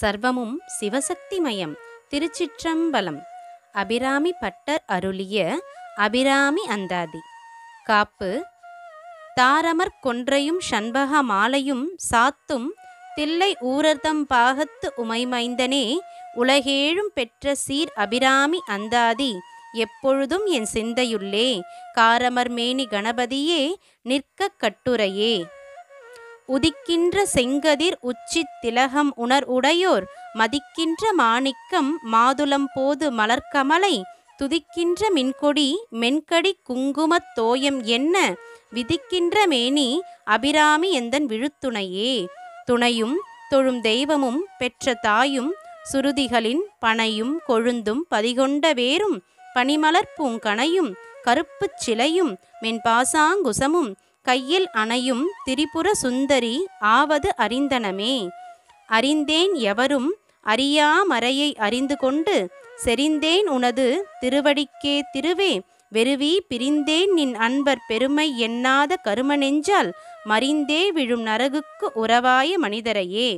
சர்வமும் சிவசக்தி மயம் திருச்சிற்றம்பலம் அபிராமி பட்டர் அருளிய அபிராமி அந்தாதி காப்பு தாரமர் கொன்றையும் ஷண்பக மாலையும் சாத்தும் தில்லை ஊரர்தம் பாகத்து உமைமைந்தனே உலகேழும் பெற்ற சீர் அபிராமி அந்தாதி எப்பொழுதும் என் சிந்தையுள்ளே காரமர் மேனி கணபதியே நிற்க கட்டுரையே உதிக்கின்ற செங்கதிர் உச்சி திலகம் உணர் உடையோர் மதிக்கின்ற மாணிக்கம் மாதுளம் போது மலர்கமலை துதிக்கின்ற மின்கொடி மென்கடி குங்குமத் தோயம் என்ன விதிக்கின்ற மேனி அபிராமி எந்தன் விழுத்துணையே துணையும் தொழும் தெய்வமும் பெற்ற தாயும் சுருதிகளின் பனையும் கொழுந்தும் பதிகொண்ட வேரும் பனிமலர் பூங்கனையும் கருப்புச் சிலையும் மென்பாசாங்குசமும் கையில் அணையும் திரிபுர சுந்தரி ஆவது அறிந்தனமே அறிந்தேன் எவரும் அறியா மறையை அறிந்து கொண்டு செறிந்தேன் உனது திருவடிக்கே திருவே வெறுவி பிரிந்தேன் நின் அன்பர் பெருமை எண்ணாத கரும நெஞ்சால் மறிந்தே விழும் நரகுக்கு உறவாய மனிதரையே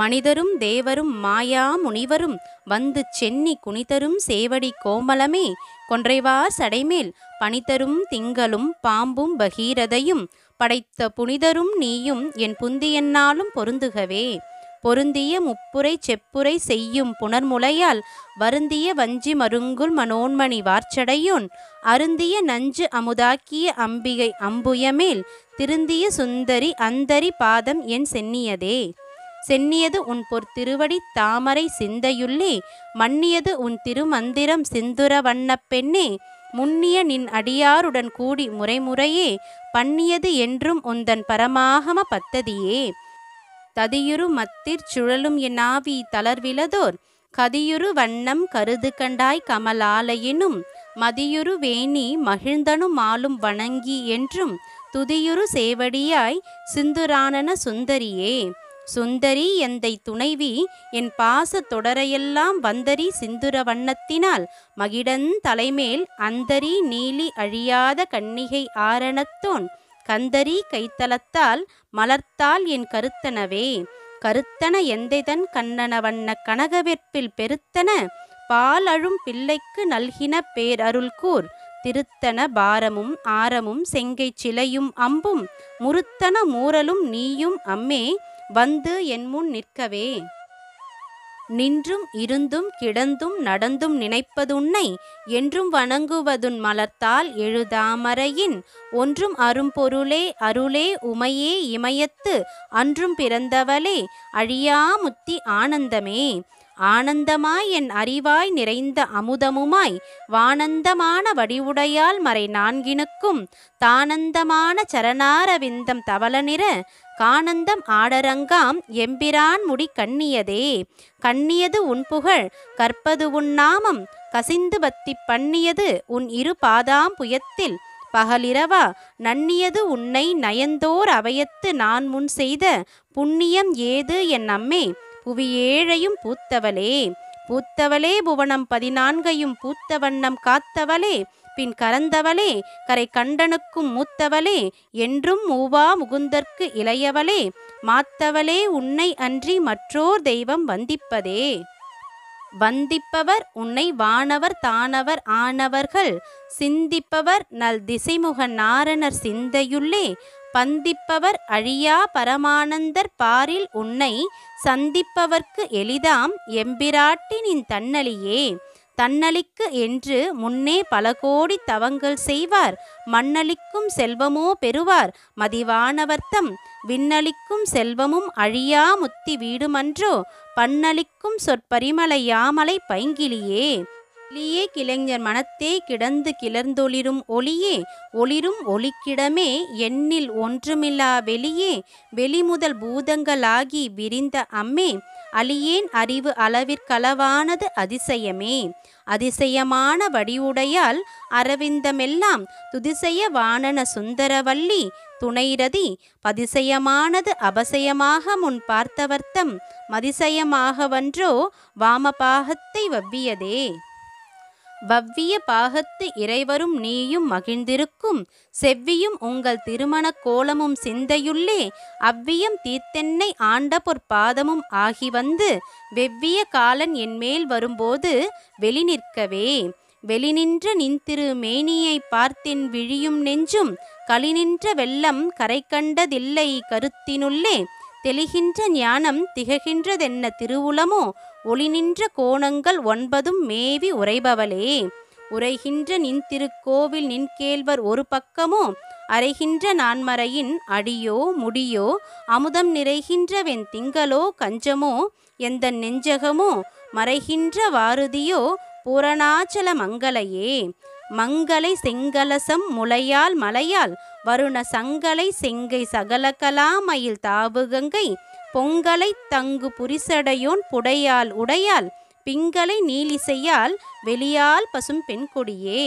மனிதரும் தேவரும் மாயா முனிவரும் வந்து சென்னி குனிதரும் சேவடி கோமலமே கொன்றைவார் சடைமேல் பனிதரும் திங்களும் பாம்பும் பகீரதையும் படைத்த புனிதரும் நீயும் என் புந்தியன்னாலும் பொருந்துகவே பொருந்திய முப்புரை செப்புரை செய்யும் புனர்முலையால் வருந்திய வஞ்சி மருங்குள் மனோன்மணி வார்ச்சடையோன் அருந்திய நஞ்சு அமுதாக்கிய அம்பிகை அம்புயமேல் திருந்திய சுந்தரி அந்தரி பாதம் என் சென்னியதே சென்னியது உன் பொற் திருவடி தாமரை சிந்தையுள்ளே மன்னியது உன் திருமந்திரம் சிந்துர வண்ணப் பெண்ணே முன்னிய நின் அடியாருடன் கூடி முறைமுறையே பண்ணியது என்றும் உந்தன் பரமாகம பத்ததியே ததியுரு மத்திர் சுழலும் ஆவி தளர்விலதோர் கதியுரு வண்ணம் கருது கண்டாய் கமலாலையினும் மதியுரு வேணி மகிழ்ந்தனும் ஆளும் வணங்கி என்றும் துதியுரு சேவடியாய் சிந்துரானன சுந்தரியே சுந்தரி எந்தை துணைவி என் பாச தொடரையெல்லாம் வந்தரி சிந்துர வண்ணத்தினால் மகிடன் தலைமேல் அந்தரி நீலி அழியாத கன்னிகை ஆரணத்தோன் கந்தரி கைத்தலத்தால் மலர்த்தால் என் கருத்தனவே கருத்தன எந்தைதன் கண்ணன வண்ண கனகவெற்பில் பெருத்தன பால் அழும் பிள்ளைக்கு நல்கின பேரருள்கூர் திருத்தன பாரமும் ஆரமும் செங்கை சிலையும் அம்பும் முருத்தன மூரலும் நீயும் அம்மே வந்து என் முன் நிற்கவே நின்றும் இருந்தும் கிடந்தும் நடந்தும் நினைப்பதுன்னை என்றும் வணங்குவதுன் மலத்தால் எழுதாமறையின் ஒன்றும் அரும்பொருளே அருளே உமையே இமயத்து அன்றும் பிறந்தவளே அழியாமுத்தி ஆனந்தமே ஆனந்தமாய் என் அறிவாய் நிறைந்த அமுதமுமாய் வானந்தமான வடிவுடையால் மறை நான்கினுக்கும் தானந்தமான சரணாரவிந்தம் தவள நிற கானந்தம் ஆடரங்காம் எம்பிரான் முடி கண்ணியதே கண்ணியது உன் புகழ் கற்பது உன் நாமம் கசிந்து பத்தி பண்ணியது உன் இரு பாதாம் புயத்தில் பகலிரவா நன்னியது உன்னை நயந்தோர் அவையத்து நான் முன் செய்த புண்ணியம் ஏது என் அம்மே புவியேழையும் பூத்தவளே பூத்தவளே புவனம் பதினான்கையும் பூத்த வண்ணம் காத்தவளே பின் கரந்தவளே கரை கண்டனுக்கும் மூத்தவளே என்றும் மூவா முகுந்தற்கு இளையவளே மாத்தவளே உன்னை அன்றி மற்றோர் தெய்வம் வந்திப்பதே வந்திப்பவர் உன்னை வானவர் தானவர் ஆனவர்கள் சிந்திப்பவர் நல் திசைமுக நாரணர் சிந்தையுள்ளே பந்திப்பவர் அழியா பரமானந்தர் பாரில் உன்னை சந்திப்பவர்க்கு எளிதாம் எம்பிராட்டினின் தன்னலியே தன்னளிக்கு என்று முன்னே பல கோடி தவங்கள் செய்வார் மண்ணளிக்கும் செல்வமோ பெறுவார் மதிவானவர்த்தம் விண்ணளிக்கும் செல்வமும் அழியா முத்தி வீடுமன்றோ பண்ணளிக்கும் சொற்பரிமலையாமலை பைங்கிலியே ஒளியே கிளைஞர் மனத்தே கிடந்து கிளர்ந்தொளிரும் ஒளியே ஒளிரும் ஒளிக்கிடமே எண்ணில் ஒன்றுமில்லா வெளியே வெளிமுதல் பூதங்களாகி விரிந்த அம்மே அலியேன் அறிவு அளவிற்களவானது அதிசயமே அதிசயமான வடிவுடையால் அரவிந்தமெல்லாம் துதிசய வானன சுந்தரவல்லி துணைரதி பதிசயமானது அபசயமாக முன் பார்த்தவர்த்தம் மதிசயமாகவன்றோ வாமபாகத்தை வவ்வியதே வவ்விய பாகத்து இறைவரும் நீயும் மகிழ்ந்திருக்கும் செவ்வியும் உங்கள் திருமண கோலமும் சிந்தையுள்ளே அவ்வியம் தீர்த்தென்னை ஆண்ட பொற்பாதமும் ஆகி வந்து வெவ்விய காலன் என்மேல் வரும்போது வெளி நிற்கவே வெளிநின்ற திரு மேனியை பார்த்தின் விழியும் நெஞ்சும் நின்ற வெள்ளம் கரை கண்டதில்லை கருத்தினுள்ளே தெளிகின்ற ஞானம் திகழ்கின்றதென்ன திருவுளமோ ஒளி நின்ற கோணங்கள் ஒன்பதும் மேவி உரைபவளே உரைகின்ற நின் திருக்கோவில் நின் கேள்வர் ஒரு பக்கமோ அரைகின்ற நான்மறையின் அடியோ முடியோ அமுதம் நிறைகின்ற திங்களோ கஞ்சமோ எந்த நெஞ்சகமோ மறைகின்ற வாருதியோ பூரணாச்சல மங்களையே மங்களை செங்கலசம் முளையால் மலையால் வருண சங்கலை செங்கை சகலக்கலாமயில் தாவுகங்கை பொங்கலை தங்கு புரிசடையோன் புடையால் உடையால் பிங்களை நீலிசையால் வெளியால் பசும் பெண் கொடியே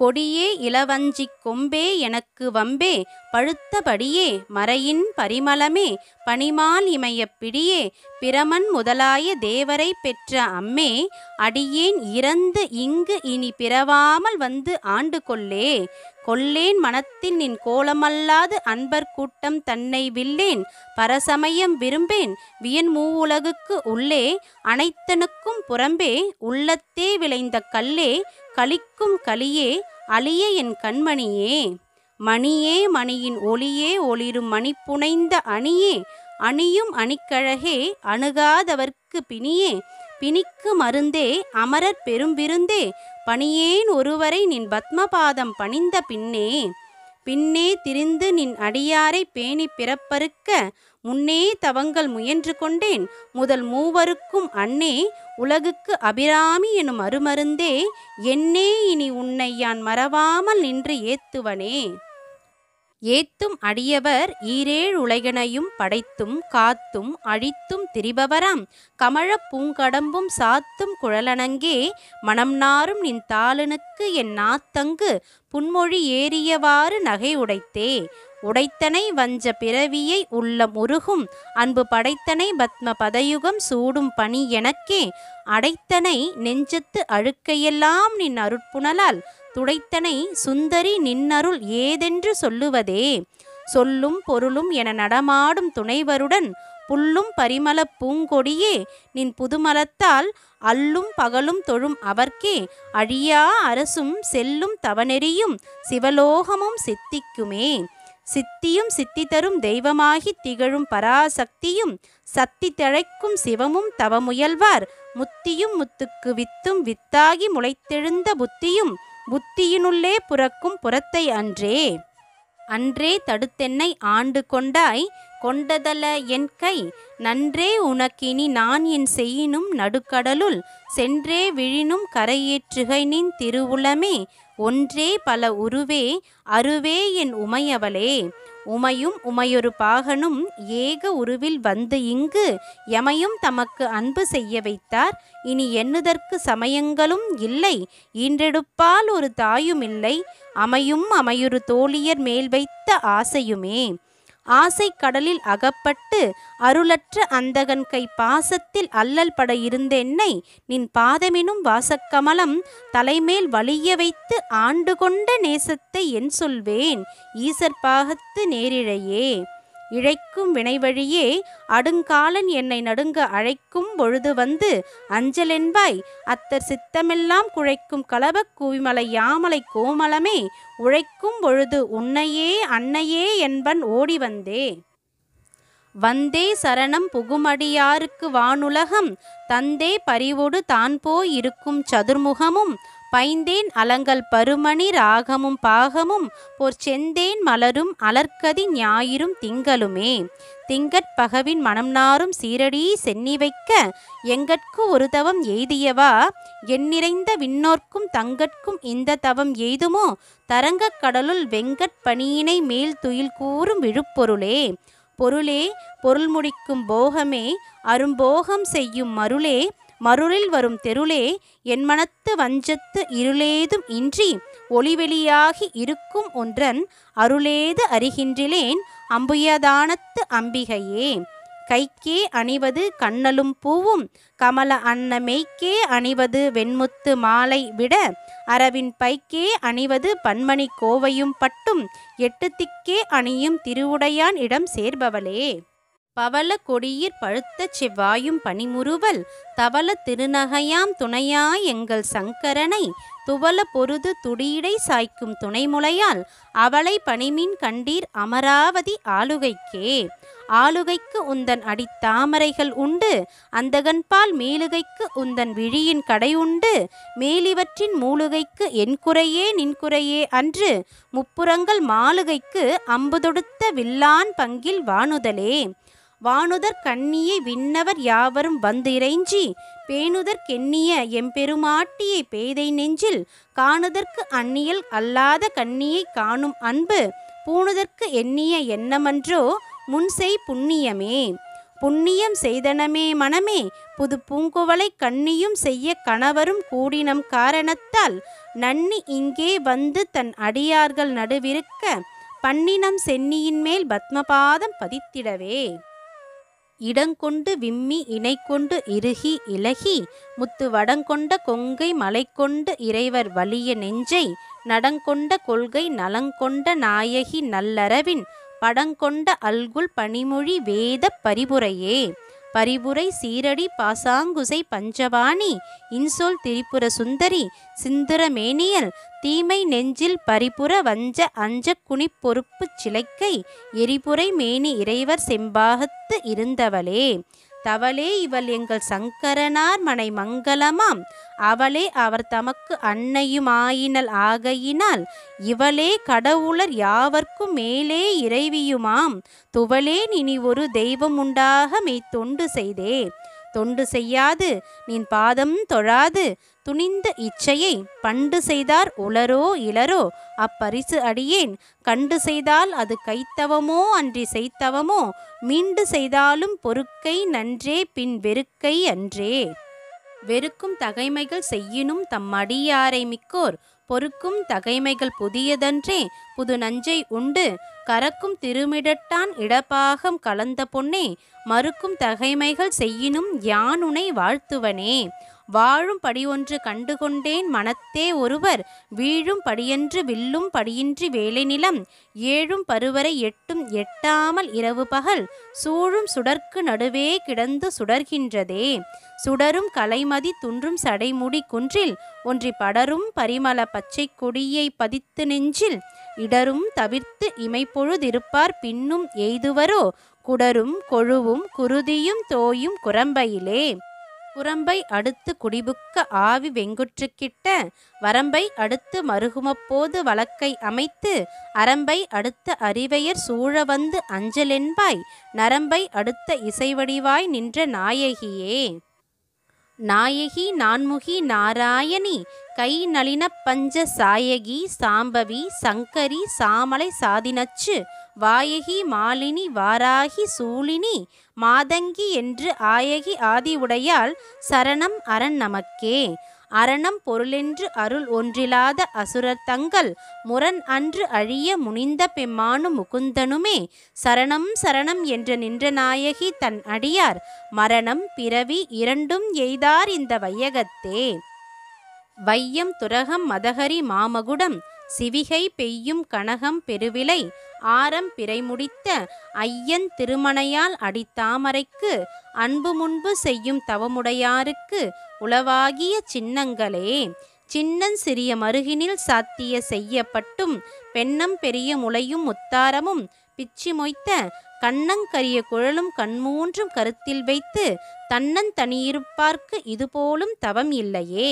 கொடியே இளவஞ்சிக் கொம்பே எனக்கு வம்பே பழுத்தபடியே மறையின் பரிமளமே பனிமால் இமைய பிடியே பிரமன் முதலாய தேவரை பெற்ற அம்மே அடியேன் இறந்து இங்கு இனி பிறவாமல் வந்து ஆண்டு கொள்ளே கொல்லேன் மனத்தின் நின் கோலமல்லாது அன்பர் கூட்டம் தன்னை வில்லேன் பரசமயம் விரும்பேன் வியன் மூவுலகுக்கு உள்ளே அனைத்தனுக்கும் புறம்பே உள்ளத்தே விளைந்த கல்லே கழிக்கும் கலியே அழிய என் கண்மணியே மணியே மணியின் ஒளியே ஒளிரும் மணி புனைந்த அணியே அணியும் அணிக்கழகே அணுகாதவர்க்கு பிணியே பிணிக்கு மருந்தே அமரர் பெரும் விருந்தே பணியேன் ஒருவரை நின் பத்மபாதம் பணிந்த பின்னே பின்னே திரிந்து நின் அடியாரை பேணி பிறப்பறுக்க முன்னே தவங்கள் முயன்று கொண்டேன் முதல் மூவருக்கும் அன்னே உலகுக்கு அபிராமி எனும் அருமருந்தே என்னே இனி உன்னை யான் மறவாமல் நின்று ஏத்துவனே ஏத்தும் அடியவர் ஈரேழ் உலகனையும் படைத்தும் காத்தும் அழித்தும் திரிபவராம் கமழப் பூங்கடம்பும் சாத்தும் குழலனங்கே மனம் நாரும் நின் தாளனுக்கு என் நாத்தங்கு புன்மொழி ஏறியவாறு நகை உடைத்தே உடைத்தனை வஞ்ச பிறவியை உள்ளம் உருகும் அன்பு படைத்தனை பத்ம பதயுகம் சூடும் பணி எனக்கே அடைத்தனை நெஞ்சத்து அழுக்கையெல்லாம் நின் அருட்புணலால் துடைத்தனை சுந்தரி நின்னருள் ஏதென்று சொல்லுவதே சொல்லும் பொருளும் என நடமாடும் துணைவருடன் புல்லும் பரிமள பூங்கொடியே நின் புதுமலத்தால் அல்லும் பகலும் தொழும் அவர்க்கே அழியா அரசும் செல்லும் தவநெறியும் சிவலோகமும் சித்திக்குமே சித்தியும் சித்தி தரும் தெய்வமாகி திகழும் பராசக்தியும் சத்தி தழைக்கும் சிவமும் தவமுயல்வார் முத்தியும் முத்துக்கு வித்தும் வித்தாகி முளைத்தெழுந்த புத்தியும் புத்தியினுள்ளே புறக்கும் புறத்தை அன்றே அன்றே தடுத்தென்னை ஆண்டு கொண்டாய் கொண்டதல என் கை நன்றே உனக்கினி நான் என் செய்யினும் நடுக்கடலுள் சென்றே விழினும் கரையேற்றுகை நின் திருவுளமே ஒன்றே பல உருவே அருவே என் உமையவளே உமையும் உமையொரு பாகனும் ஏக உருவில் வந்து இங்கு எமையும் தமக்கு அன்பு செய்ய வைத்தார் இனி எண்ணுதற்கு சமயங்களும் இல்லை இன்றெடுப்பால் ஒரு தாயுமில்லை அமையும் அமையொரு தோழியர் மேல் வைத்த ஆசையுமே ஆசை கடலில் அகப்பட்டு அருளற்ற அந்தகன் கை பாசத்தில் அல்லல் பட இருந்தென்னை நின் பாதமினும் வாசக்கமலம் தலைமேல் வலிய வைத்து ஆண்டு கொண்ட நேசத்தை என் சொல்வேன் ஈசற்பாகத்து நேரிழையே இழைக்கும் வினைவழியே அடுங்காலன் என்னை நடுங்க அழைக்கும் பொழுது வந்து அஞ்சலென்பாய் அத்தர் சித்தமெல்லாம் குழைக்கும் கலபக் கூவிமலை யாமலை கோமலமே உழைக்கும் பொழுது உன்னையே அன்னையே என்பன் ஓடி வந்தே வந்தே சரணம் புகுமடியாருக்கு வானுலகம் தந்தே பறிவோடு தான் போய் இருக்கும் சதுர்முகமும் பைந்தேன் அலங்கல் பருமணி ராகமும் பாகமும் போர் செந்தேன் மலரும் அலர்க்கதி ஞாயிறும் திங்களுமே திங்கட்பகவின் மனம் நாரும் சீரடி சென்னி வைக்க எங்கட்கு ஒரு தவம் எய்தியவா எண்ணிறைந்த விண்ணோர்க்கும் தங்கட்கும் இந்த தவம் எய்துமோ தரங்கக் கடலுள் வெங்கட் பணியினை மேல் துயில் கூறும் விழுப்பொருளே பொருளே பொருள் முடிக்கும் போகமே அரும்போகம் செய்யும் மருளே மருளில் வரும் தெருளே என் மனத்து வஞ்சத்து இருளேதும் இன்றி ஒளிவெளியாகி இருக்கும் ஒன்றன் அருளேது அறிகின்றிலேன் அம்புயதானத்து அம்பிகையே கைக்கே அணிவது கண்ணலும் பூவும் கமல அன்ன மெய்க்கே அணிவது வெண்முத்து மாலை விட அரவின் பைக்கே அணிவது பன்மணி கோவையும் பட்டும் எட்டு திக்கே அணியும் திருவுடையான் இடம் சேர்பவளே பவள கொடியிற் பழுத்த செவ்வாயும் பனிமுறுவல் தவள திருநகையாம் துணையாய் எங்கள் சங்கரனை துவல பொருது துடியடை சாய்க்கும் துணைமுலையால் அவளை பணிமின் கண்டீர் அமராவதி ஆளுகைக்கே ஆளுகைக்கு உந்தன் அடித்தாமரைகள் உண்டு அந்தகன்பால் மேலுகைக்கு உந்தன் விழியின் கடை உண்டு மேலிவற்றின் மூலுகைக்கு என் குறையே அன்று முப்புறங்கள் மாளுகைக்கு அம்பு தொடுத்த வில்லான் பங்கில் வானுதலே வானுதர் கண்ணியை விண்ணவர் யாவரும் வந்து இறைஞ்சி பேணுதற் கெண்ணிய எம்பெருமாட்டியை பேதை நெஞ்சில் காணுதற்கு அந்நியல் அல்லாத கண்ணியை காணும் அன்பு பூணுதற்கு எண்ணிய எண்ணமன்றோ முன்செய் புண்ணியமே புண்ணியம் செய்தனமே மனமே புது பூங்குவலை கண்ணியும் செய்ய கணவரும் கூடினம் காரணத்தால் நன்னி இங்கே வந்து தன் அடியார்கள் நடுவிருக்க பன்னினம் சென்னியின் மேல் பத்மபாதம் பதித்திடவே இடங்கொண்டு விம்மி இணைக்கொண்டு இறுகி இலகி முத்து வடங்கொண்ட கொங்கை மலைக்கொண்டு இறைவர் வலிய நெஞ்சை நடங்கொண்ட கொள்கை நலங்கொண்ட நாயகி நல்லறவின் படங்கொண்ட அல்குல் பணிமொழி வேத பரிபுரையே பரிபுரை சீரடி பாசாங்குசை பஞ்சவாணி இன்சொல் திரிபுர சுந்தரி மேனியல் தீமை நெஞ்சில் பரிபுற வஞ்ச அஞ்ச குனிப்பொறுப்பு சிலைக்கை எரிபுரை மேனி இறைவர் செம்பாகத்து இருந்தவளே தவளே இவள் எங்கள் சங்கரனார் மனை மங்களமாம் அவளே அவர் தமக்கு அன்னையும் ஆயினல் ஆகையினால் இவளே கடவுளர் யாவர்க்கும் மேலே இறைவியுமாம் துவளேன் இனி ஒரு தெய்வம் உண்டாக மெய் தொண்டு செய்தே தொண்டு செய்யாது நீ பாதம் தொழாது துணிந்த இச்சையை பண்டு செய்தார் உளரோ இளரோ அப்பரிசு அடியேன் கண்டு செய்தால் அது கைத்தவமோ அன்றி செய்தவமோ மீண்டு செய்தாலும் பொறுக்கை நன்றே பின் வெறுக்கை அன்றே வெறுக்கும் தகைமைகள் செய்யினும் தம் அடியாரை மிக்கோர் பொறுக்கும் தகைமைகள் புதியதன்றே புது நஞ்சை உண்டு கறக்கும் திருமிடட்டான் இடப்பாகம் கலந்த பொன்னே மறுக்கும் தகைமைகள் செய்யினும் யானுனை வாழ்த்துவனே வாழும் ஒன்று கண்டுகொண்டேன் மனத்தே ஒருவர் வீழும் படியன்று வில்லும் படியின்றி வேலை நிலம் ஏழும் பருவரை எட்டும் எட்டாமல் இரவு பகல் சூழும் சுடற்கு நடுவே கிடந்து சுடர்கின்றதே சுடரும் கலைமதி துன்றும் சடைமுடி குன்றில் ஒன்றி படரும் பரிமள பச்சை கொடியை பதித்து நெஞ்சில் இடரும் தவிர்த்து இமைப்பொழுதிருப்பார் பின்னும் எய்துவரோ குடரும் கொழுவும் குருதியும் தோயும் குரம்பையிலே புறம்பை அடுத்து குடிபுக்க ஆவி வெங்குற்றுக்கிட்ட வரம்பை அடுத்து மருகுமப்போது வழக்கை அமைத்து அரம்பை அடுத்த அறிவையர் சூழ வந்து அஞ்சலென்பாய் நரம்பை அடுத்த இசைவடிவாய் நின்ற நாயகியே நாயகி நான்முகி நாராயணி கை நளின பஞ்ச சாயகி சாம்பவி சங்கரி சாமலை சாதினச்சு வாயகி மாலினி வாராகி சூலினி மாதங்கி என்று ஆயகி ஆதி உடையால் சரணம் அரண் நமக்கே அரணம் பொருளென்று அருள் ஒன்றிலாத அசுரர் தங்கள் முரண் அன்று அழிய முனிந்த பெம்மானு முகுந்தனுமே சரணம் சரணம் என்று நின்ற நாயகி தன் அடியார் மரணம் பிறவி இரண்டும் எய்தார் இந்த வையகத்தே வையம் துரகம் மதகரி மாமகுடம் சிவிகை பெய்யும் கனகம் பெருவிலை ஆரம் முடித்த ஐயன் திருமணையால் அடித்தாமரைக்கு அன்பு முன்பு செய்யும் தவமுடையாருக்கு உளவாகிய சின்னங்களே சின்னன் சிறிய மருகினில் சாத்திய செய்யப்பட்டும் பெண்ணம் பெரிய முளையும் முத்தாரமும் பிச்சி மொய்த்த கண்ணங்கரிய குழலும் கண்மூன்றும் கருத்தில் வைத்து தன்னன் தனியிருப்பார்க்கு இதுபோலும் தவம் இல்லையே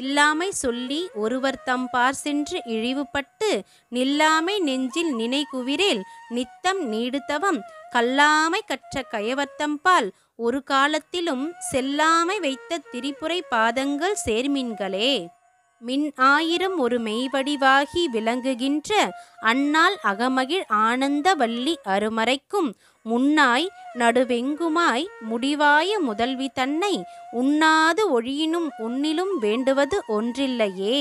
இல்லாமை சொல்லி ஒருவர் தம்பார் சென்று இழிவுபட்டு நில்லாமை நெஞ்சில் நினைகுவிரேல் நித்தம் நீடுத்தவம் கல்லாமை கற்ற கயவர்த்தம்பால் ஒரு காலத்திலும் செல்லாமை வைத்த திரிபுரை பாதங்கள் சேர்மின்களே மின் ஆயிரம் ஒரு மெய்வடிவாகி விளங்குகின்ற அந்நாள் அகமகிழ் ஆனந்த வள்ளி அருமறைக்கும் முன்னாய் நடுவெங்குமாய் முடிவாய முதல்வி தன்னை உண்ணாது ஒழியினும் உன்னிலும் வேண்டுவது ஒன்றில்லையே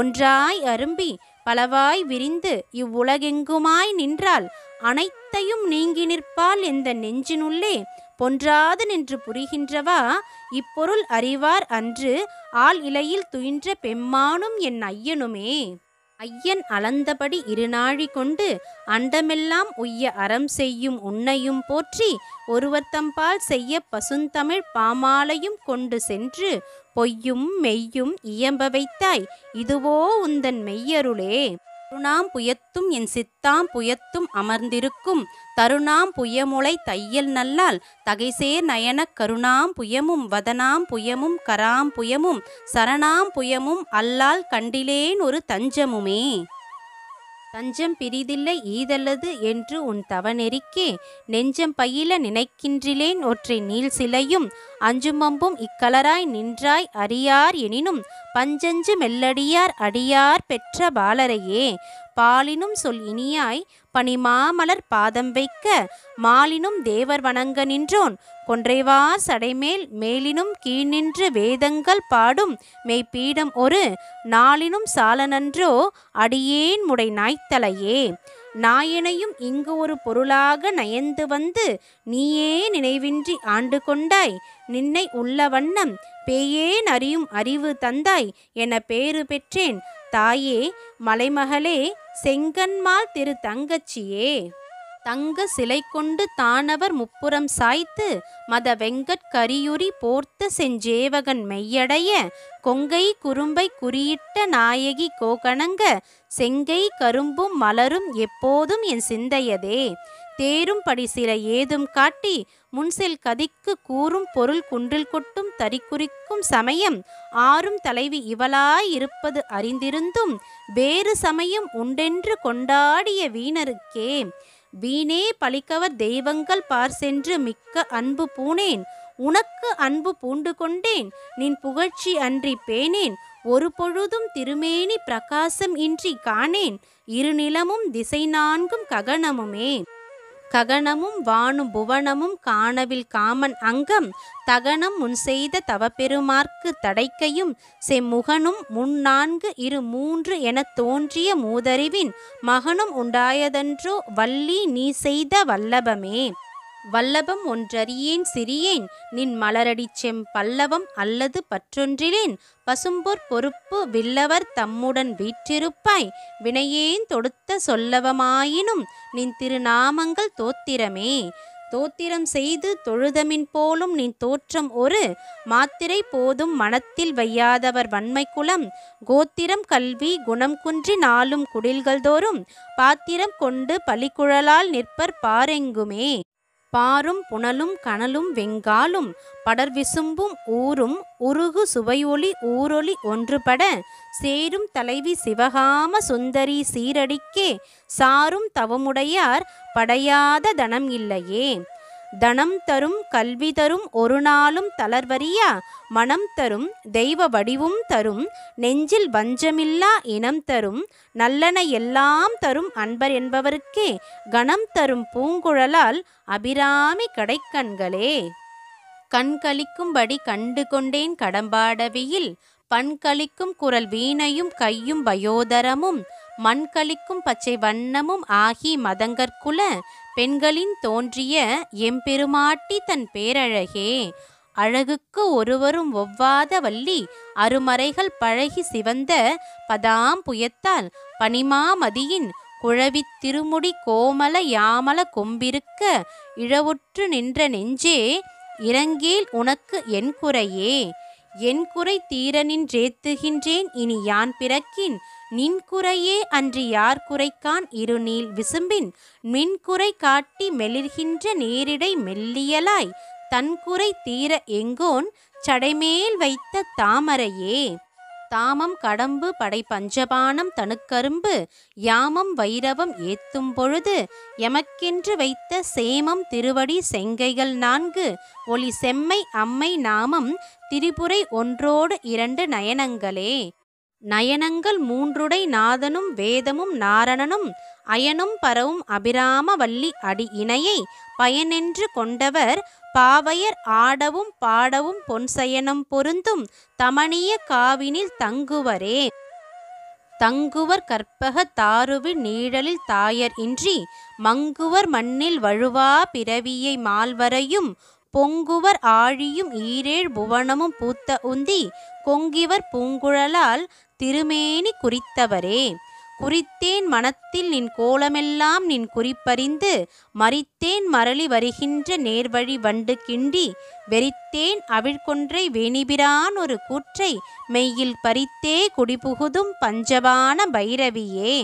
ஒன்றாய் அரும்பி பலவாய் விரிந்து இவ்வுலகெங்குமாய் நின்றால் அனைத்தையும் நீங்கி நிற்பால் எந்த நெஞ்சினுள்ளே பொன்றாது நின்று புரிகின்றவா இப்பொருள் அறிவார் அன்று ஆள் இலையில் துயின்ற பெம்மானும் என் ஐயனுமே ஐயன் அளந்தபடி இருநாழி கொண்டு அண்டமெல்லாம் உய்ய அறம் செய்யும் உன்னையும் போற்றி ஒருவர்த்தம்பால் செய்ய பசுந்தமிழ் பாமாலையும் கொண்டு சென்று பொய்யும் மெய்யும் இயம்ப வைத்தாய் இதுவோ உந்தன் மெய்யருளே தருணாம் புயத்தும் என் சித்தாம் புயத்தும் அமர்ந்திருக்கும் தருணாம் புயமுளை தையல் நல்லால் தகைசே நயனக் கருணாம் புயமும் வதனாம் புயமும் கராம் புயமும் சரணாம் புயமும் அல்லால் கண்டிலேன் ஒரு தஞ்சமுமே தஞ்சம் பிரிதில்லை ஈதல்லது என்று உன் தவநெறிக்கே நெஞ்சம் பயில நினைக்கின்றிலேன் ஒற்றை நீள் சிலையும் அஞ்சுமம்பும் இக்கலராய் நின்றாய் அறியார் எனினும் பஞ்சஞ்சு மெல்லடியார் அடியார் பெற்ற பாலரையே பாலினும் சொல் இனியாய் மாமலர் பாதம் வைக்க மாலினும் தேவர் வணங்க நின்றோன் கொன்றைவா சடைமேல் மேலினும் கீழ் நின்று வேதங்கள் பாடும் மெய்ப்பீடம் ஒரு நாளினும் சாலனன்றோ அடியேன் முடை நாய்த்தலையே நாயனையும் இங்கு ஒரு பொருளாக நயந்து வந்து நீயே நினைவின்றி ஆண்டு கொண்டாய் நின்னை உள்ள வண்ணம் பேயேன் அறியும் அறிவு தந்தாய் என பேறு பெற்றேன் தாயே மலைமகளே செங்கன்மால் திரு தங்கச்சியே தங்க சிலை கொண்டு தானவர் முப்புறம் சாய்த்து மத வெங்கட்கரியுரி போர்த்த செஞ்சேவகன் மெய்யடைய கொங்கை குறும்பை குறியிட்ட நாயகி கோகணங்க செங்கை கரும்பும் மலரும் எப்போதும் என் சிந்தையதே தேரும்படி சில ஏதும் காட்டி முன்செல் கதிக்கு கூறும் பொருள் குன்றில் கொட்டும் குறிக்கும் சமயம் ஆறும் தலைவி இவளாய் இருப்பது அறிந்திருந்தும் வேறு சமயம் உண்டென்று கொண்டாடிய வீணருக்கே வீணே பழிக்கவர் தெய்வங்கள் பார் சென்று மிக்க அன்பு பூனேன் உனக்கு அன்பு பூண்டு கொண்டேன் நின் புகழ்ச்சி அன்றி பேனேன் ஒரு பொழுதும் திருமேனி பிரகாசம் இன்றி காணேன் இருநிலமும் திசை நான்கும் ககனமுமே ககனமும் வானும் புவனமும் காணவில் காமன் அங்கம் தகனம் முன் செய்த தவப்பெருமார்க்கு தடைக்கையும் செம்முகனும் முன் நான்கு இரு மூன்று எனத் தோன்றிய மூதறிவின் மகனும் உண்டாயதன்றோ வள்ளி நீ செய்த வல்லபமே வல்லபம் ஒன்றறியேன் சிறியேன் நின் மலரடிச் செம் பல்லவம் அல்லது பற்றொன்றிலேன் பசும்பொற் பொறுப்பு வில்லவர் தம்முடன் வீற்றிருப்பாய் வினையேன் தொடுத்த சொல்லவமாயினும் நின் திருநாமங்கள் தோத்திரமே தோத்திரம் செய்து தொழுதமின் போலும் நின் தோற்றம் ஒரு மாத்திரை போதும் மனத்தில் வையாதவர் வன்மை குலம் கோத்திரம் கல்வி குணம் குன்றி நாளும் குடில்கள் தோறும் பாத்திரம் கொண்டு பலிக்குழலால் நிற்பர் பாரெங்குமே பாரும் புனலும் கனலும் வெங்காலும் படர் விசும்பும் ஊரும் உருகு சுவையொளி ஊரொளி ஒன்றுபட சேரும் தலைவி சிவகாம சுந்தரி சீரடிக்கே சாரும் தவமுடையார் படையாத தனம் இல்லையே தனம் தரும் கல்வி தரும் ஒரு நாளும் தளர்வறியா மனம் தரும் தெய்வ வடிவும் தரும் நெஞ்சில் வஞ்சமில்லா இனம் தரும் நல்லன எல்லாம் தரும் அன்பர் என்பவருக்கே கணம் தரும் பூங்குழலால் அபிராமி கடைக்கண்களே கண்களிக்கும்படி கண்டு கொண்டேன் கடம்பாடவியில் பண்களிக்கும் குரல் வீணையும் கையும் வயோதரமும் மண்கழிக்கும் பச்சை வண்ணமும் ஆகி மதங்கற்குல பெண்களின் தோன்றிய எம்பெருமாட்டி தன் பேரழகே அழகுக்கு ஒருவரும் ஒவ்வாத வள்ளி அருமறைகள் பழகி சிவந்த பதாம் புயத்தால் பனிமாமதியின் குழவி திருமுடி கோமல யாமல கொம்பிருக்க இழவுற்று நின்ற நெஞ்சே இறங்கேல் உனக்கு என் குறையே என் குறை தீரனின்றேத்துகின்றேன் இனி யான் பிறக்கின் நின் குறையே அன்று யார் குறைக்கான் இருநீல் விசும்பின் மின்குறை காட்டி மெளிர்கின்ற நேரிடை மெல்லியலாய் தன்குறை தீர எங்கோன் சடைமேல் வைத்த தாமரையே தாமம் கடம்பு படை பஞ்சபானம் தனுக்கரும்பு யாமம் வைரவம் ஏத்தும் பொழுது எமக்கென்று வைத்த சேமம் திருவடி செங்கைகள் நான்கு ஒளி செம்மை அம்மை நாமம் திரிபுரை ஒன்றோடு இரண்டு நயனங்களே நயனங்கள் மூன்றுடை நாதனும் வேதமும் நாரணனும் அயனும் பரவும் அபிராம வள்ளி அடி இணையை பயனென்று கொண்டவர் பாவையர் ஆடவும் பாடவும் பொன்சயனம் பொருந்தும் தமணிய காவினில் தங்குவரே தங்குவர் கற்பக தாருவி நீழலில் தாயர் இன்றி மங்குவர் மண்ணில் வழுவா பிறவியை மால்வரையும் பொங்குவர் ஆழியும் ஈரேழ் புவனமும் பூத்த உந்தி கொங்கிவர் பூங்குழலால் திருமேனி குறித்தவரே குறித்தேன் மனத்தில் நின் கோலமெல்லாம் நின் குறிப்பறிந்து மறித்தேன் மரளி வருகின்ற நேர்வழி வண்டு கிண்டி வெறித்தேன் அவிழ்கொன்றை வேணிபிரான் ஒரு கூற்றை மெய்யில் பறித்தே குடிபுகுதும் பஞ்சபான பைரவியே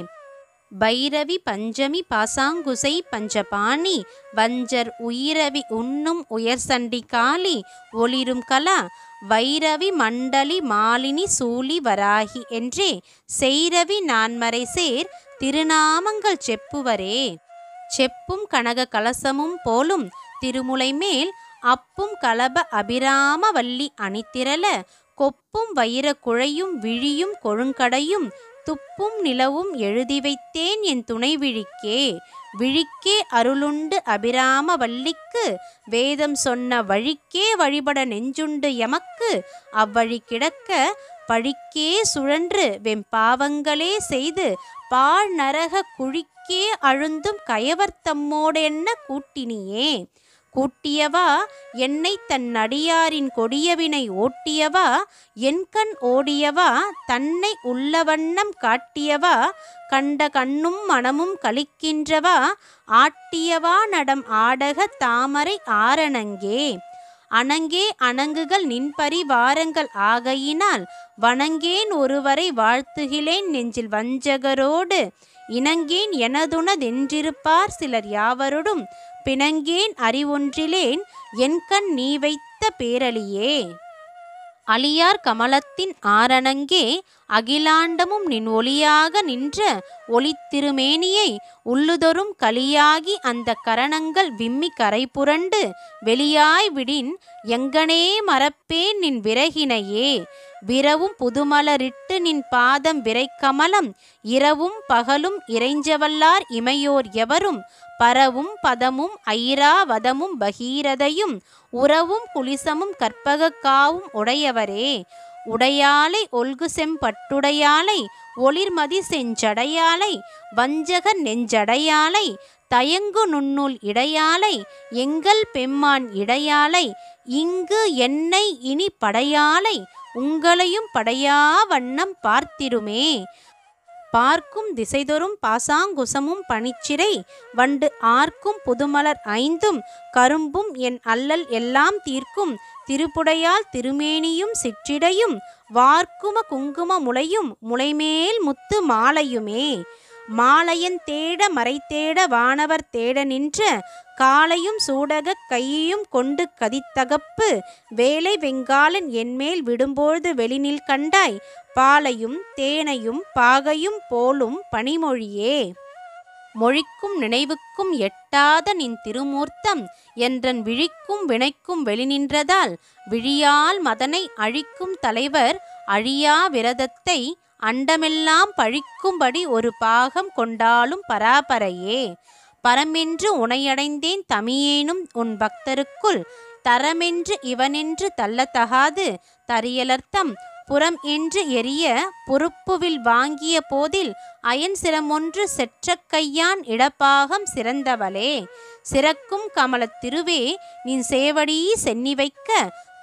பைரவி பஞ்சமி பாசாங்குசை பஞ்சபாணி வஞ்சர் உயிரவி உண்ணும் சண்டி காளி ஒளிரும் கலா வைரவி மண்டலி மாலினி சூலி வராகி என்றே செய்ரவி நான்மறை சேர் திருநாமங்கள் செப்புவரே செப்பும் கனக கலசமும் போலும் திருமுலை மேல் அப்பும் கலப அபிராம வள்ளி அணித்திரள கொப்பும் வைர குழையும் விழியும் கொழுங்கடையும் துப்பும் நிலவும் எழுதி வைத்தேன் என் துணை விழிக்கே விழிக்கே அருளுண்டு அபிராம வள்ளிக்கு வேதம் சொன்ன வழிக்கே வழிபட நெஞ்சுண்டு எமக்கு அவ்வழி கிடக்க பழிக்கே சுழன்று வெம் பாவங்களே செய்து பாழ் நரக குழிக்கே அழுந்தும் கயவர் தம்மோடென்ன கூட்டினியே கூட்டியவா என்னை தன் அடியாரின் கொடியவினை ஓட்டியவா என்கண் ஓடியவா தன்னை உள்ளவண்ணம் காட்டியவா கண்ட கண்ணும் மனமும் கழிக்கின்றவா ஆட்டியவா நடம் ஆடக தாமரை ஆரணங்கே அணங்கே அணங்குகள் நின்பரிவாரங்கள் ஆகையினால் வணங்கேன் ஒருவரை வாழ்த்துகிலேன் நெஞ்சில் வஞ்சகரோடு இணங்கேன் எனதுனதென்றிருப்பார் சிலர் யாவரோடும் பிணங்கேன் அறிவொன்றிலேன் என் கண் நீ வைத்த பேரழியே அழியார் கமலத்தின் ஆரணங்கே அகிலாண்டமும் நின் ஒளியாக நின்ற ஒளித்திருமேனியை உள்ளுதொரும் கலியாகி அந்த கரணங்கள் விம்மி கரை புரண்டு வெளியாய் விடின் எங்கனே மறப்பேன் நின் விறகினையே விரவும் புதுமலரிட்டு நின் பாதம் விரைக்கமலம் இரவும் பகலும் இறைஞ்சவல்லார் இமையோர் எவரும் பரவும் பதமும் ஐராவதமும் பகீரதையும் உறவும் குளிசமும் கற்பகக்காவும் உடையவரே உடையாலை ஒல்கு செம்பட்டுடையாலை ஒளிர்மதி செஞ்சடையாலை வஞ்சக நெஞ்சடையாலை தயங்கு நுண்ணுல் இடையாலை எங்கள் பெம்மான் இடையாலை இங்கு என்னை இனி படையாலை உங்களையும் படையா வண்ணம் பார்த்திருமே பார்க்கும் திசைதொரும் பாசாங்குசமும் பனிச்சிறை வண்டு ஆர்க்கும் புதுமலர் ஐந்தும் கரும்பும் என் அல்லல் எல்லாம் தீர்க்கும் திருப்புடையால் திருமேனியும் சிற்றிடையும் வார்க்கும குங்கும முளையும் முளைமேல் முத்து மாலையுமே மாலையன் தேட மறை தேட வானவர் தேட நின்ற காலையும் சூடகக் கையையும் கொண்டு கதித்தகப்பு வேலை வெங்காலன் என்மேல் விடும்பொழுது வெளிநில் கண்டாய் பாலையும் தேனையும் பாகையும் போலும் பனிமொழியே மொழிக்கும் நினைவுக்கும் எட்டாத நின் திருமூர்த்தம் என்றன் விழிக்கும் வினைக்கும் வெளிநின்றதால் விழியால் மதனை அழிக்கும் தலைவர் அழியா விரதத்தை அண்டமெல்லாம் பழிக்கும்படி ஒரு பாகம் கொண்டாலும் பராபரையே பரமென்று உனையடைந்தேன் தமியேனும் உன் பக்தருக்குள் தரமென்று இவனென்று தள்ளத்தகாது தரியலர்த்தம் புறம் என்று எரிய பொறுப்புவில் வாங்கிய போதில் அயன் சிரமொன்று செற்ற கையான் இடப்பாகம் சிறந்தவளே சிறக்கும் கமலத் திருவே நின் சேவடி சென்னி வைக்க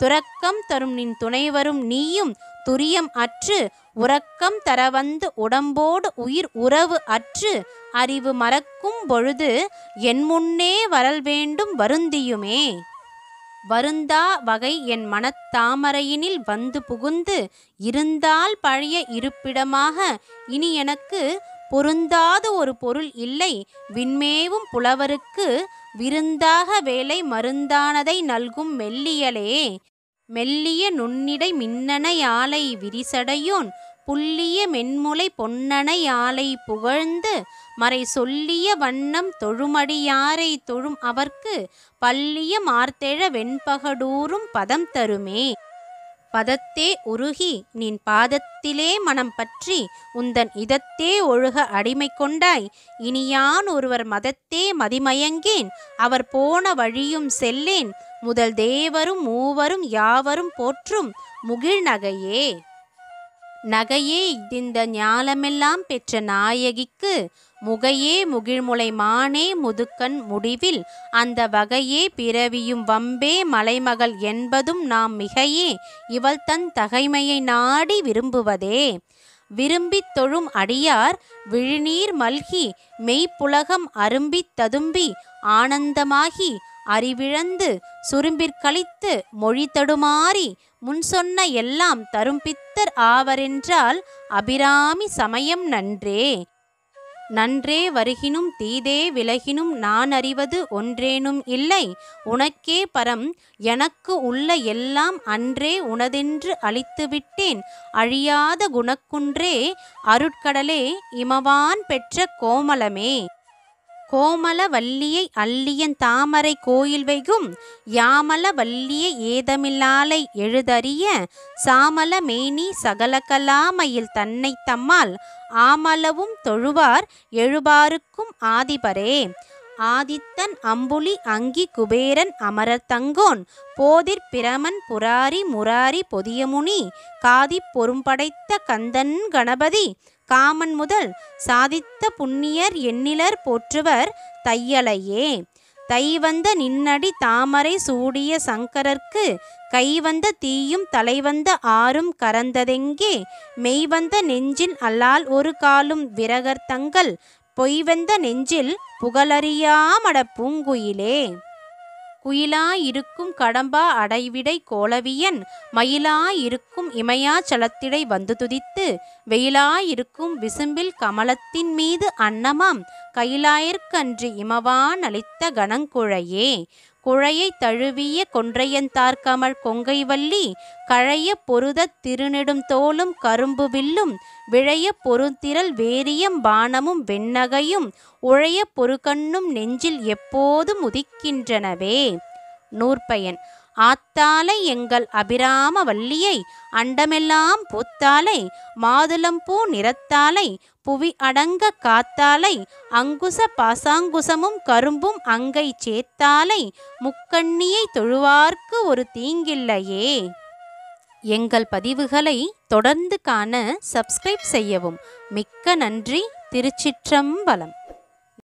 துறக்கம் தரும் நின் துணைவரும் நீயும் துரியம் அற்று உறக்கம் தரவந்து உடம்போடு உயிர் உறவு அற்று அறிவு மறக்கும் பொழுது என் முன்னே வரல் வேண்டும் வருந்தியுமே வருந்தா வகை என் மனத்தாமரையினில் வந்து புகுந்து இருந்தால் பழைய இருப்பிடமாக இனி எனக்கு பொருந்தாத ஒரு பொருள் இல்லை விண்மேவும் புலவருக்கு விருந்தாக வேலை மருந்தானதை நல்கும் மெல்லியலே மெல்லிய நுண்ணிடை மின்னணை ஆலை விரிசடையோன் புள்ளிய மென்முலை பொன்னணை ஆலை புகழ்ந்து மறை சொல்லிய வண்ணம் தொழுமடியாரை தொழும் அவர்க்கு பல்லிய மார்த்தெழ வெண்பகடூரும் பதம் தருமே பதத்தே உருகி நின் பாதத்திலே மனம் பற்றி உந்தன் இதத்தே ஒழுக அடிமை கொண்டாய் இனியான் ஒருவர் மதத்தே மதிமயங்கேன் அவர் போன வழியும் செல்லேன் முதல் தேவரும் மூவரும் யாவரும் போற்றும் முகிழ் நகையே நகையே இந்த ஞாலமெல்லாம் பெற்ற நாயகிக்கு முகையே முகிழ்முளை மானே முதுக்கன் முடிவில் அந்த வகையே பிறவியும் வம்பே மலைமகள் என்பதும் நாம் மிகையே இவள் தன் தகைமையை நாடி விரும்புவதே விரும்பித் தொழும் அடியார் விழுநீர் மல்கி மெய்ப்புலகம் அரும்பித் ததும்பி ஆனந்தமாகி அறிவிழந்து சுரும்பிற்கழித்து மொழி தடுமாறி முன் சொன்ன எல்லாம் தரும் பித்தர் ஆவரென்றால் அபிராமி சமயம் நன்றே நன்றே வருகினும் தீதே விலகினும் நான் அறிவது ஒன்றேனும் இல்லை உனக்கே பரம் எனக்கு உள்ள எல்லாம் அன்றே உனதென்று அழித்துவிட்டேன் அழியாத குணக்குன்றே அருட்கடலே இமவான் பெற்ற கோமலமே கோமல வல்லியை அல்லியன் தாமரை கோயில் வைகும் யாமல வல்லியை ஏதமில்லாலை எழுதறிய சாமல மேனி சகலகலாமையில் தன்னை தம்மால் ஆமலவும் தொழுவார் எழுபாருக்கும் ஆதிபரே ஆதித்தன் அம்புலி அங்கி குபேரன் அமரர் தங்கோன் பிரமன் புராரி முராரி பொதியமுனி காதி பொறும்படைத்த கந்தன் கணபதி காமன் முதல் சாதித்த புண்ணியர் எண்ணிலர் போற்றுவர் தையலையே தைவந்த நின்னடி தாமரை சூடிய சங்கரர்க்கு கைவந்த தீயும் தலைவந்த ஆறும் கரந்ததெங்கே மெய்வந்த நெஞ்சின் அல்லால் ஒரு காலும் விரகர்த்தங்கள் பொய்வந்த நெஞ்சில் புகழறியாமட பூங்குயிலே குயிலாயிருக்கும் கடம்பா அடைவிடை கோலவியன் மயிலாயிருக்கும் இமயாச்சலத்திடை வந்து துதித்து வெயிலாயிருக்கும் விசும்பில் கமலத்தின் மீது அன்னமாம் கயிலாயிற்கன்று இமவான் அளித்த கணங்குழையே குழையை தழுவிய கொங்கை கொங்கைவல்லி கழைய பொருதத் திருநெடும் தோலும் கரும்பு வில்லும் விழைய பொருந்திரல் வேரியம் பானமும் வெண்ணகையும் உழைய பொறுகண்ணும் நெஞ்சில் எப்போதும் உதிக்கின்றனவே நூற்பயன் ஆத்தாலை எங்கள் அபிராம வள்ளியை அண்டமெல்லாம் பூத்தாலை மாதுளம்பூ நிறத்தாலை புவி அடங்க காத்தாலை அங்குச பாசாங்குசமும் கரும்பும் அங்கை சேத்தாலை முக்கண்ணியை தொழுவார்க்கு ஒரு தீங்கில்லையே எங்கள் பதிவுகளை தொடர்ந்து காண சப்ஸ்கிரைப் செய்யவும் மிக்க நன்றி திருச்சிற்றம்பலம்